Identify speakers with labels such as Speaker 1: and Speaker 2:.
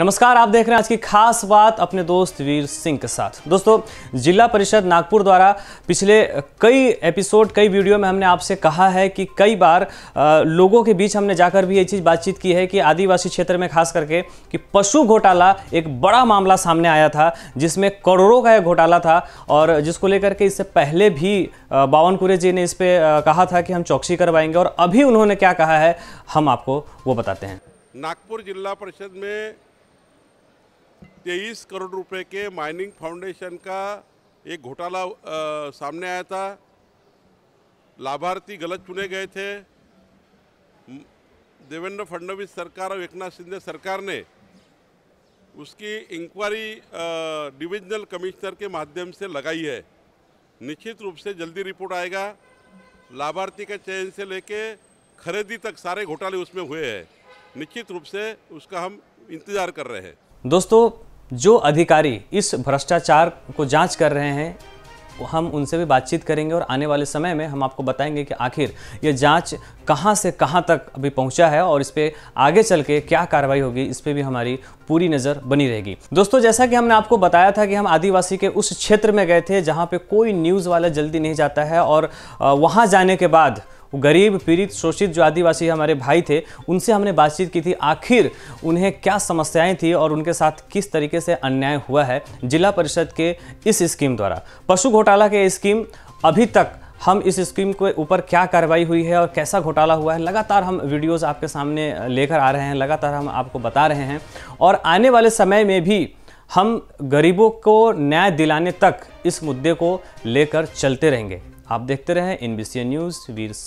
Speaker 1: नमस्कार आप देख रहे हैं आज की खास बात अपने दोस्त वीर सिंह के साथ दोस्तों जिला परिषद नागपुर द्वारा पिछले कई एपिसोड कई वीडियो में हमने आपसे कहा है कि कई बार लोगों के बीच हमने जाकर भी ये चीज़ बातचीत की है कि आदिवासी क्षेत्र में खास करके कि पशु घोटाला एक बड़ा मामला सामने आया था जिसमें करोड़ों का एक घोटाला था और जिसको लेकर के इससे पहले भी बावनकुरे जी ने इस पर कहा था कि हम चौकसी करवाएंगे और अभी उन्होंने क्या कहा है हम आपको वो बताते हैं नागपुर
Speaker 2: जिला परिषद में तेईस करोड़ रुपए के माइनिंग फाउंडेशन का एक घोटाला सामने आया था लाभार्थी गलत चुने गए थे देवेंद्र फडणवीस सरकार और एकनाथ शिंदे सरकार ने उसकी इंक्वायरी डिविजनल कमिश्नर के माध्यम से लगाई है निश्चित रूप से जल्दी रिपोर्ट आएगा लाभार्थी के चयन से लेके खरीदी तक सारे घोटाले उसमें हुए हैं निश्चित रूप से उसका हम इंतज़ार कर रहे हैं
Speaker 1: दोस्तों जो अधिकारी इस भ्रष्टाचार को जांच कर रहे हैं हम उनसे भी बातचीत करेंगे और आने वाले समय में हम आपको बताएंगे कि आखिर ये जांच कहां से कहां तक अभी पहुंचा है और इस पर आगे चल के क्या कार्रवाई होगी इस पर भी हमारी पूरी नज़र बनी रहेगी दोस्तों जैसा कि हमने आपको बताया था कि हम आदिवासी के उस क्षेत्र में गए थे जहाँ पर कोई न्यूज़ वाला जल्दी नहीं जाता है और वहाँ जाने के बाद वो गरीब पीड़ित शोषित जो आदिवासी हमारे भाई थे उनसे हमने बातचीत की थी आखिर उन्हें क्या समस्याएं थी और उनके साथ किस तरीके से अन्याय हुआ है जिला परिषद के इस स्कीम द्वारा पशु घोटाला के स्कीम अभी तक हम इस स्कीम के ऊपर क्या कार्रवाई हुई है और कैसा घोटाला हुआ है लगातार हम वीडियोस आपके सामने लेकर आ रहे हैं लगातार हम आपको बता रहे हैं और आने वाले समय में भी हम गरीबों को न्याय दिलाने तक इस मुद्दे को लेकर चलते रहेंगे आप देखते रहें एन न्यूज़ वीर